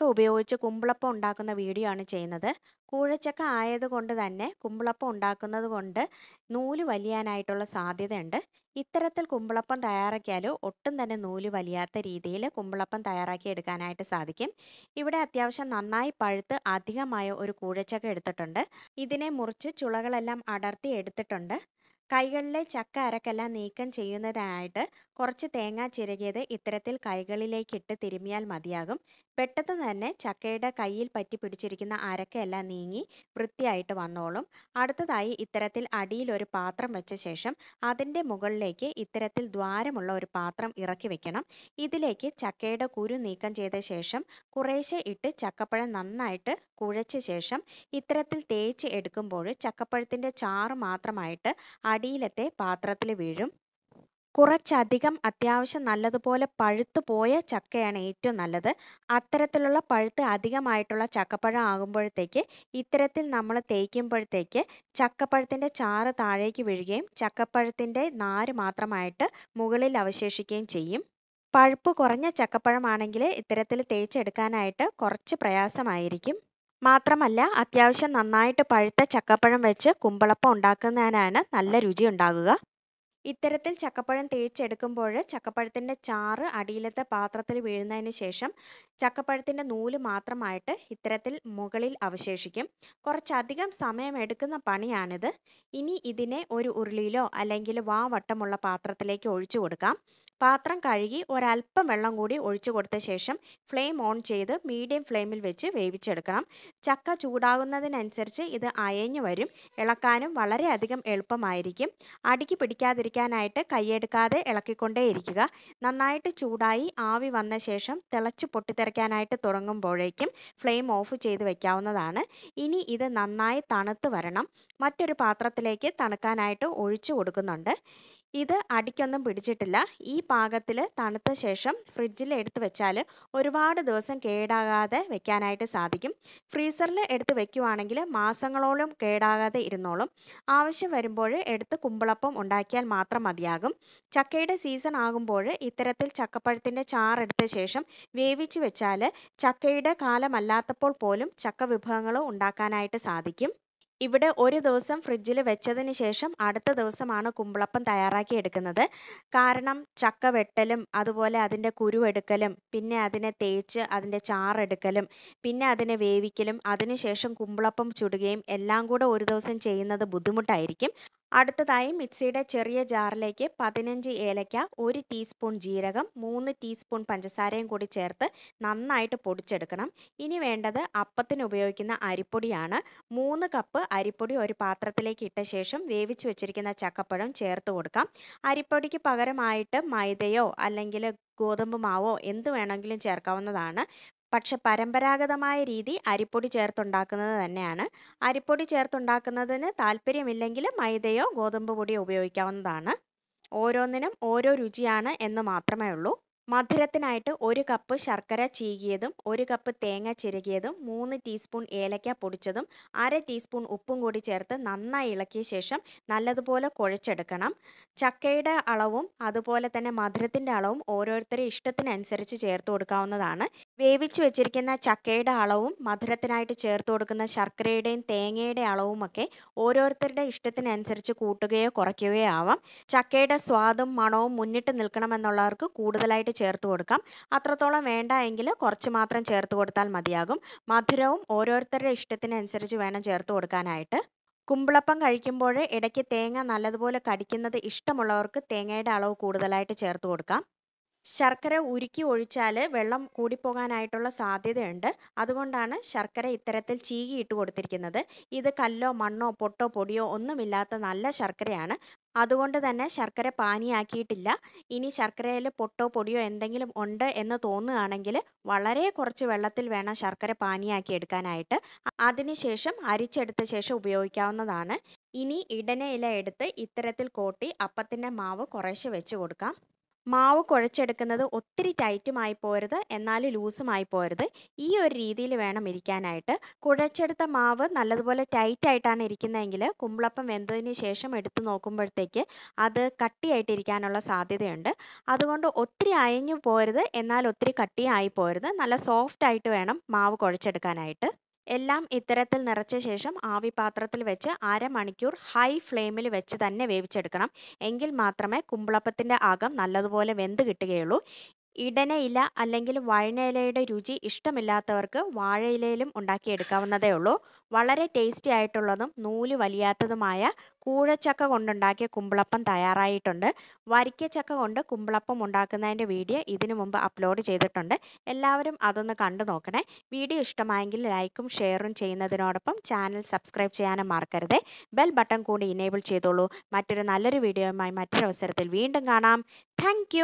കൂഴച്ചക്ക ഉപയോഗിച്ച് കുമ്പിളപ്പം ഉണ്ടാക്കുന്ന വീഡിയോ ആണ് ചെയ്യുന്നത് കൂഴച്ചക്ക ആയതുകൊണ്ട് തന്നെ കുമ്പിളപ്പം ഉണ്ടാക്കുന്നത് കൊണ്ട് നൂല് വലിയാനായിട്ടുള്ള സാധ്യതയുണ്ട് ഇത്തരത്തിൽ കുമ്പിളപ്പം തയ്യാറാക്കിയാൽ ഒട്ടും തന്നെ നൂല് വലിയാത്ത രീതിയിൽ കുമ്പിളപ്പം തയ്യാറാക്കി എടുക്കാനായിട്ട് സാധിക്കും ഇവിടെ അത്യാവശ്യം നന്നായി പഴുത്ത് അധികമായ ഒരു കൂഴച്ചക്ക എടുത്തിട്ടുണ്ട് ഇതിനെ മുറിച്ച് ചുളകളെല്ലാം അടർത്തി എടുത്തിട്ടുണ്ട് കൈകളിലെ ചക്ക അരക്കെല്ലാം നീക്കം ചെയ്യുന്നതിനായിട്ട് കുറച്ച് തേങ്ങ ചിരകിയത് ഇത്തരത്തിൽ കൈകളിലേക്കിട്ട് തിരുമിയാൽ മതിയാകും പെട്ടെന്ന് തന്നെ ചക്കയുടെ കയ്യിൽ പറ്റി പിടിച്ചിരിക്കുന്ന അരക്കെല്ലാം നീങ്ങി വൃത്തിയായിട്ട് വന്നോളും അടുത്തതായി ഇത്തരത്തിൽ അടിയിൽ ഒരു പാത്രം വെച്ച ശേഷം അതിൻ്റെ മുകളിലേക്ക് ഇത്തരത്തിൽ ദ്വാരമുള്ള ഒരു പാത്രം ഇറക്കി വെക്കണം ഇതിലേക്ക് ചക്കയുടെ കുരു നീക്കം ചെയ്ത ശേഷം കുറേശ്ശെ ഇട്ട് ചക്കപ്പഴം നന്നായിട്ട് കുഴച്ച ശേഷം ഇത്തരത്തിൽ തേച്ച് എടുക്കുമ്പോൾ ചക്കപ്പഴത്തിൻ്റെ ചാറ് മാത്രമായിട്ട് അടിയിലത്തെ പാത്രത്തിൽ വീഴും കുറച്ചധികം അത്യാവശ്യം നല്ലതുപോലെ പഴുത്തു പോയ ചക്കയാണ് ഏറ്റവും നല്ലത് അത്തരത്തിലുള്ള പഴുത്ത് അധികമായിട്ടുള്ള ചക്കപ്പഴം ആകുമ്പോഴത്തേക്ക് ഇത്തരത്തിൽ നമ്മൾ തേക്കുമ്പോഴത്തേക്ക് ചക്കപ്പഴത്തിൻ്റെ ചാറ് താഴേക്ക് വീഴുകയും ചക്കപ്പഴത്തിൻ്റെ നാര് മാത്രമായിട്ട് മുകളിൽ അവശേഷിക്കുകയും ചെയ്യും പഴുപ്പ് കുറഞ്ഞ ചക്കപ്പഴമാണെങ്കിൽ ഇത്തരത്തിൽ തേച്ചെടുക്കാനായിട്ട് കുറച്ച് പ്രയാസമായിരിക്കും മാത്രമല്ല അത്യാവശ്യം നന്നായിട്ട് പഴുത്ത ചക്കപ്പഴം വെച്ച് കുമ്പളപ്പം ഉണ്ടാക്കുന്നതിനാണ് നല്ല രുചി ഉണ്ടാകുക ഇത്തരത്തിൽ ചക്കപ്പഴം തേച്ചെടുക്കുമ്പോൾ ചക്കപ്പഴത്തിൻ്റെ ചാറ് അടിയിലത്തെ പാത്രത്തിൽ വീഴുന്നതിന് ശേഷം ചക്കപ്പഴത്തിൻ്റെ നൂല് മാത്രമായിട്ട് ഇത്തരത്തിൽ മുകളിൽ അവശേഷിക്കും കുറച്ചധികം സമയമെടുക്കുന്ന പണിയാണിത് ഇനി ഇതിനെ ഒരു ഉരുളിയിലോ അല്ലെങ്കിൽ വാവട്ടമുള്ള പാത്രത്തിലേക്ക് ഒഴിച്ചു കൊടുക്കാം പാത്രം കഴുകി ഒരല്പം വെള്ളം കൂടി ഒഴിച്ചു കൊടുത്ത ശേഷം ഫ്ലെയിം ഓൺ ചെയ്ത് മീഡിയം ഫ്ലെയിമിൽ വെച്ച് വേവിച്ചെടുക്കണം ചക്ക ചൂടാകുന്നതിനനുസരിച്ച് ഇത് അയഞ്ഞു വരും ഇളക്കാനും വളരെയധികം എളുപ്പമായിരിക്കും അടുക്കി പിടിക്കാതിരിക്കാനായിട്ട് കൈയെടുക്കാതെ ഇളക്കിക്കൊണ്ടേയിരിക്കുക നന്നായിട്ട് ചൂടായി ആവി വന്ന ശേഷം തിളച്ച് പൊട്ടിത്തെറിക്കാനായിട്ട് തുടങ്ങുമ്പോഴേക്കും ഫ്ലെയിം ഓഫ് ചെയ്ത് വയ്ക്കാവുന്നതാണ് ഇനി ഇത് നന്നായി തണുത്ത് വരണം മറ്റൊരു പാത്രത്തിലേക്ക് തണുക്കാനായിട്ട് ഒഴിച്ചു കൊടുക്കുന്നുണ്ട് ഇത് അടിക്കൊന്നും പിടിച്ചിട്ടില്ല ഈ പാകത്തിൽ തണുത്ത ശേഷം ഫ്രിഡ്ജിൽ എടുത്തു വെച്ചാൽ ഒരുപാട് ദിവസം കേടാകാതെ വെക്കാനായിട്ട് സാധിക്കും ഫ്രീസറിൽ എടുത്ത് വെക്കുവാണെങ്കിൽ മാസങ്ങളോളം കേടാകാതെ ഇരുന്നോളും ആവശ്യം വരുമ്പോൾ എടുത്ത് കുമ്പളപ്പം ഉണ്ടാക്കിയാൽ മാത്രം മതിയാകും ചക്കയുടെ സീസൺ ആകുമ്പോൾ ഇത്തരത്തിൽ ചക്കപ്പഴത്തിൻ്റെ ചാറെടുത്ത ശേഷം വേവിച്ച് വെച്ചാൽ ചക്കയുടെ കാലമല്ലാത്തപ്പോൾ പോലും ചക്ക വിഭവങ്ങൾ ഉണ്ടാക്കാനായിട്ട് സാധിക്കും ഇവിടെ ഒരു ദിവസം ഫ്രിഡ്ജിൽ വെച്ചതിന് ശേഷം അടുത്ത ദിവസമാണ് കുമ്പളപ്പം തയ്യാറാക്കി എടുക്കുന്നത് കാരണം ചക്ക വെട്ടലും അതുപോലെ അതിൻ്റെ കുരുവെടുക്കലും പിന്നെ അതിനെ തേച്ച് അതിൻ്റെ ചാറെടുക്കലും പിന്നെ അതിനെ വേവിക്കലും അതിനുശേഷം കുമ്പളപ്പം ചുടുകയും എല്ലാം കൂടെ ഒരു ദിവസം ചെയ്യുന്നത് ബുദ്ധിമുട്ടായിരിക്കും അടുത്തതായി മിക്സിയുടെ ചെറിയ ജാറിലേക്ക് പതിനഞ്ച് ഏലയ്ക്ക ഒരു ടീസ്പൂൺ ജീരകം മൂന്ന് ടീസ്പൂൺ പഞ്ചസാരയും കൂടി ചേർത്ത് നന്നായിട്ട് പൊടിച്ചെടുക്കണം ഇനി വേണ്ടത് അപ്പത്തിന് ഉപയോഗിക്കുന്ന അരിപ്പൊടിയാണ് മൂന്ന് കപ്പ് അരിപ്പൊടി ഒരു പാത്രത്തിലേക്ക് ഇട്ട ശേഷം വേവിച്ചു വെച്ചിരിക്കുന്ന ചക്കപ്പഴം ചേർത്ത് കൊടുക്കാം അരിപ്പൊടിക്ക് പകരമായിട്ട് മൈദയോ അല്ലെങ്കിൽ ഗോതമ്പ് മാവോ എന്ത് വേണമെങ്കിലും ചേർക്കാവുന്നതാണ് പക്ഷെ പരമ്പരാഗതമായ രീതി അരിപ്പൊടി ചേർത്തുണ്ടാക്കുന്നത് തന്നെയാണ് അരിപ്പൊടി ചേർത്തുണ്ടാക്കുന്നതിന് താല്പര്യമില്ലെങ്കിൽ മൈദയോ ഗോതമ്പ് പൊടിയോ ഉപയോഗിക്കാവുന്നതാണ് ഓരോന്നിനും ഓരോ രുചിയാണ് എന്ന് മാത്രമേ ഉള്ളൂ മധുരത്തിനായിട്ട് ഒരു കപ്പ് ശർക്കര ചീകിയതും ഒരു കപ്പ് തേങ്ങ ചിരകിയതും മൂന്ന് ടീസ്പൂൺ ഏലക്ക പൊടിച്ചതും അര ടീസ്പൂൺ ഉപ്പും കൂടി ചേർത്ത് നന്നായി ഇളക്കിയ ശേഷം നല്ലതുപോലെ കുഴച്ചെടുക്കണം ചക്കയുടെ അളവും അതുപോലെ തന്നെ മധുരത്തിൻ്റെ അളവും ഓരോരുത്തരുടെ ഇഷ്ടത്തിനനുസരിച്ച് ചേർത്ത് കൊടുക്കാവുന്നതാണ് വേവിച്ചു വെച്ചിരിക്കുന്ന ചക്കയുടെ അളവും മധുരത്തിനായിട്ട് ചേർത്ത് കൊടുക്കുന്ന ശർക്കരയുടെയും തേങ്ങയുടെ ഒക്കെ ഓരോരുത്തരുടെ ഇഷ്ടത്തിനനുസരിച്ച് കൂട്ടുകയോ കുറയ്ക്കുകയോ ആവാം ചക്കയുടെ സ്വാദും മണവും മുന്നിട്ട് നിൽക്കണമെന്നുള്ളവർക്ക് കൂടുതലായിട്ട് ചേർത്ത് കൊടുക്കാം അത്രത്തോളം വേണ്ട എങ്കിൽ കുറച്ച് മാത്രം ചേർത്ത് കൊടുത്താൽ മതിയാകും മധുരവും ഓരോരുത്തരുടെ ഇഷ്ടത്തിനനുസരിച്ച് വേണം ചേർത്ത് കൊടുക്കാനായിട്ട് കുമ്പിളപ്പം കഴിക്കുമ്പോൾ ഇടയ്ക്ക് തേങ്ങ നല്ലതുപോലെ കടിക്കുന്നത് ഇഷ്ടമുള്ളവർക്ക് തേങ്ങയുടെ അളവ് കൂടുതലായിട്ട് ചേർത്ത് കൊടുക്കാം ശർക്കര ഉരുക്കി ഒഴിച്ചാൽ വെള്ളം കൂടിപ്പോകാനായിട്ടുള്ള സാധ്യതയുണ്ട് അതുകൊണ്ടാണ് ശർക്കര ഇത്തരത്തിൽ ചീകിയിട്ട് കൊടുത്തിരിക്കുന്നത് ഇത് കല്ലോ മണ്ണോ പൊട്ടോ പൊടിയോ ഒന്നുമില്ലാത്ത നല്ല ശർക്കരയാണ് അതുകൊണ്ട് തന്നെ ശർക്കര പാനിയാക്കിയിട്ടില്ല ഇനി ശർക്കരയിൽ പൊട്ടോ പൊടിയോ എന്തെങ്കിലും ഉണ്ട് എന്ന് തോന്നുകയാണെങ്കിൽ വളരെ കുറച്ച് വെള്ളത്തിൽ വേണം ശർക്കര പാനിയാക്കി എടുക്കാനായിട്ട് അതിനുശേഷം അരിച്ചെടുത്ത ശേഷം ഉപയോഗിക്കാവുന്നതാണ് ഇനി ഇടന ഇല എടുത്ത് ഇത്തരത്തിൽ കോട്ടി അപ്പത്തിൻ്റെ മാവ് കുറേശ്ശെ വെച്ച് കൊടുക്കാം മാവ് കുഴച്ചെടുക്കുന്നത് ഒത്തിരി ടൈറ്റുമായി പോരുത് എന്നാൽ ലൂസുമായി പോരുത് ഈ ഒരു രീതിയിൽ വേണം ഇരിക്കാനായിട്ട് കുഴച്ചെടുത്ത മാവ് നല്ലതുപോലെ ടൈറ്റായിട്ടാണ് ഇരിക്കുന്നതെങ്കിൽ കുമ്പളപ്പം വെന്തതിന് ശേഷം എടുത്തു നോക്കുമ്പോഴത്തേക്ക് അത് കട്ടിയായിട്ടിരിക്കാനുള്ള സാധ്യതയുണ്ട് അതുകൊണ്ട് ഒത്തിരി അയഞ്ഞു പോരുത് എന്നാൽ ഒത്തിരി കട്ടിയായി പോരുത് നല്ല സോഫ്റ്റ് ആയിട്ട് വേണം മാവ് കുഴച്ചെടുക്കാനായിട്ട് എല്ലാം ഇത്തരത്തിൽ നിറച്ച ശേഷം ആവി പാത്രത്തിൽ വെച്ച് അരമണിക്കൂർ ഹൈ ഫ്ലെയിമിൽ വെച്ച് തന്നെ വേവിച്ചെടുക്കണം എങ്കിൽ മാത്രമേ കുമ്പളപ്പത്തിൻ്റെ അകം നല്ലതുപോലെ വെന്ത് കിട്ടുകയുള്ളൂ ഇടനയില അല്ലെങ്കിൽ വഴനയിലയുടെ രുചി ഇഷ്ടമില്ലാത്തവർക്ക് വാഴയിലയിലും ഉണ്ടാക്കിയെടുക്കാവുന്നതേ ഉള്ളൂ വളരെ ടേസ്റ്റി ആയിട്ടുള്ളതും നൂല് വലിയാത്തതുമായ കൂഴച്ചക്ക കൊണ്ടുണ്ടാക്കിയ കുമ്പിളപ്പം തയ്യാറായിട്ടുണ്ട് വരിക്കച്ചക്ക കൊണ്ട് കുമ്പിളപ്പം ഉണ്ടാക്കുന്നതിൻ്റെ വീഡിയോ ഇതിനു മുമ്പ് അപ്ലോഡ് ചെയ്തിട്ടുണ്ട് എല്ലാവരും അതൊന്ന് കണ്ടു നോക്കണേ വീഡിയോ ഇഷ്ടമായെങ്കിൽ ലൈക്കും ഷെയറും ചെയ്യുന്നതിനോടൊപ്പം ചാനൽ സബ്സ്ക്രൈബ് ചെയ്യാനും മറക്കരുത് ബെൽ ബട്ടൺ കൂടി ഇനേബിൾ ചെയ്തോളൂ മറ്റൊരു നല്ലൊരു വീഡിയോയുമായി മറ്റൊരു അവസരത്തിൽ വീണ്ടും കാണാം താങ്ക്